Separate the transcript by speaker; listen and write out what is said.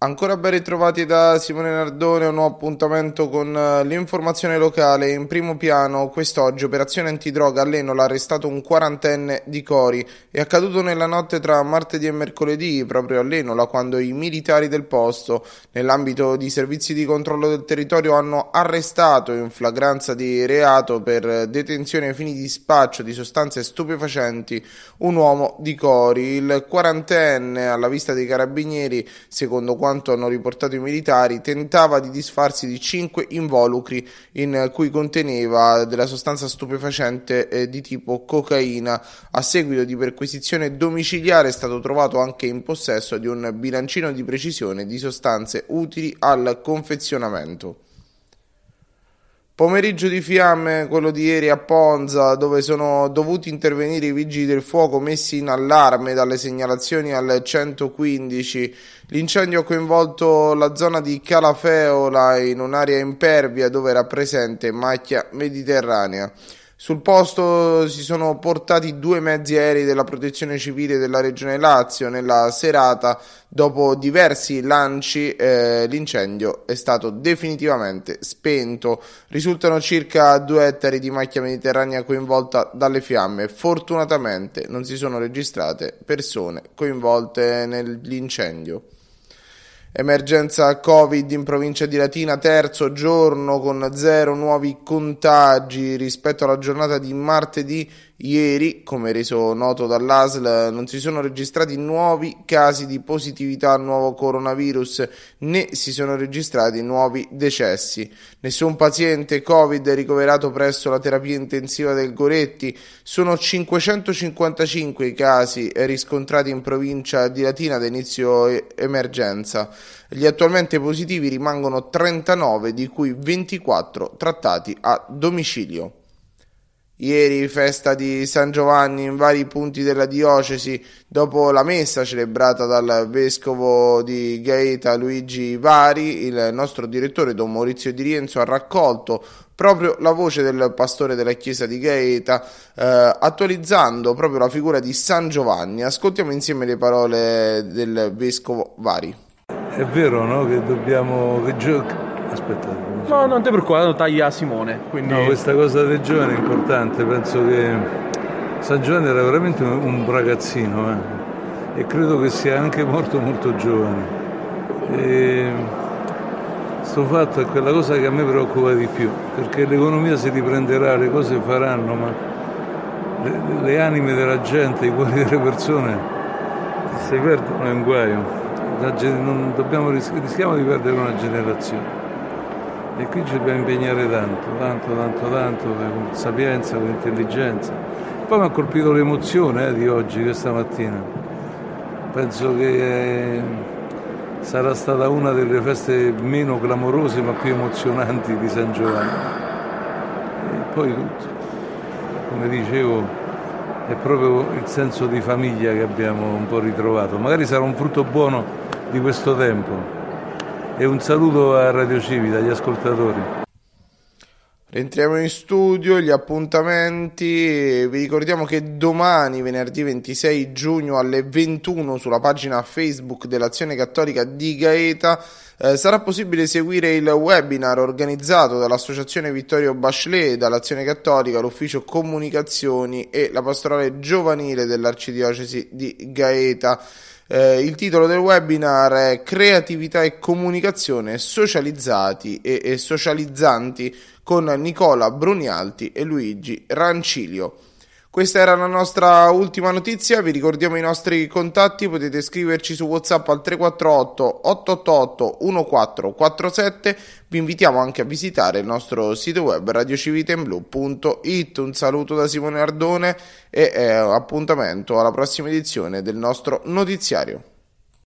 Speaker 1: Ancora ben ritrovati da Simone Nardone, un nuovo appuntamento con eh, l'informazione locale. In primo piano, quest'oggi, operazione antidroga, all'Enola ha arrestato un quarantenne di Cori. È accaduto nella notte tra martedì e mercoledì, proprio all'Enola, quando i militari del posto, nell'ambito di servizi di controllo del territorio, hanno arrestato in flagranza di reato per detenzione ai fini di spaccio di sostanze stupefacenti un uomo di Cori. Il quarantenne, alla vista dei carabinieri, secondo quanto quanto hanno riportato i militari, tentava di disfarsi di cinque involucri in cui conteneva della sostanza stupefacente eh, di tipo cocaina. A seguito di perquisizione domiciliare è stato trovato anche in possesso di un bilancino di precisione di sostanze utili al confezionamento. Pomeriggio di fiamme, quello di ieri a Ponza, dove sono dovuti intervenire i vigili del fuoco messi in allarme dalle segnalazioni al 115. L'incendio ha coinvolto la zona di Calafeola in un'area impervia dove era presente macchia mediterranea. Sul posto si sono portati due mezzi aerei della protezione civile della regione Lazio. Nella serata, dopo diversi lanci, eh, l'incendio è stato definitivamente spento. Risultano circa due ettari di macchia mediterranea coinvolta dalle fiamme. Fortunatamente non si sono registrate persone coinvolte nell'incendio. Emergenza Covid in provincia di Latina, terzo giorno con zero nuovi contagi rispetto alla giornata di martedì Ieri, come reso noto dall'ASL, non si sono registrati nuovi casi di positività al nuovo coronavirus né si sono registrati nuovi decessi. Nessun paziente Covid ricoverato presso la terapia intensiva del Goretti. Sono 555 i casi riscontrati in provincia di Latina ad inizio emergenza. Gli attualmente positivi rimangono 39, di cui 24 trattati a domicilio. Ieri festa di San Giovanni in vari punti della diocesi, dopo la messa celebrata dal vescovo di Gaeta Luigi Vari, il nostro direttore Don Maurizio Di Rienzo ha raccolto proprio la voce del pastore della chiesa di Gaeta, eh, attualizzando proprio la figura di San Giovanni. Ascoltiamo insieme le parole del vescovo Vari.
Speaker 2: È vero no? che dobbiamo, che Aspetta. No, non ti preoccupare, lo taglia Simone. Quindi... No, questa cosa del giovane è importante, penso che San Giovanni era veramente un ragazzino eh? e credo che sia anche morto molto giovane. E questo fatto è quella cosa che a me preoccupa di più, perché l'economia si riprenderà, le cose faranno, ma le, le anime della gente, i cuori delle persone si perdono è un guaio. Non, ris- rischiamo di perdere una generazione. E qui ci dobbiamo impegnare tanto, tanto, tanto, tanto, con sapienza, con intelligenza. Poi mi ha colpito l'emozione eh, di oggi, questa mattina. Penso che eh, sarà stata una delle feste meno clamorose ma più emozionanti di San Giovanni. E poi tutto, come dicevo, è proprio il senso di famiglia che abbiamo un po' ritrovato. Magari sarà un frutto buono di questo tempo e un saluto a Radio Civita, agli ascoltatori.
Speaker 1: Rientriamo in studio, gli appuntamenti, vi ricordiamo che domani, venerdì 26 giugno alle 21 sulla pagina Facebook dell'Azione Cattolica di Gaeta eh, sarà possibile seguire il webinar organizzato dall'Associazione Vittorio Bachelet, dall'Azione Cattolica, l'Ufficio Comunicazioni e la Pastorale Giovanile dell'Arcidiocesi di Gaeta. Eh, il titolo del webinar è Creatività e comunicazione socializzati e, e socializzanti con Nicola Brunialti e Luigi Rancilio. Questa era la nostra ultima notizia, vi ricordiamo i nostri contatti, potete scriverci su WhatsApp al 348 888 1447, vi invitiamo anche a visitare il nostro sito web radiocivitenblu.it. Un saluto da Simone Ardone e eh, appuntamento alla prossima edizione del nostro notiziario.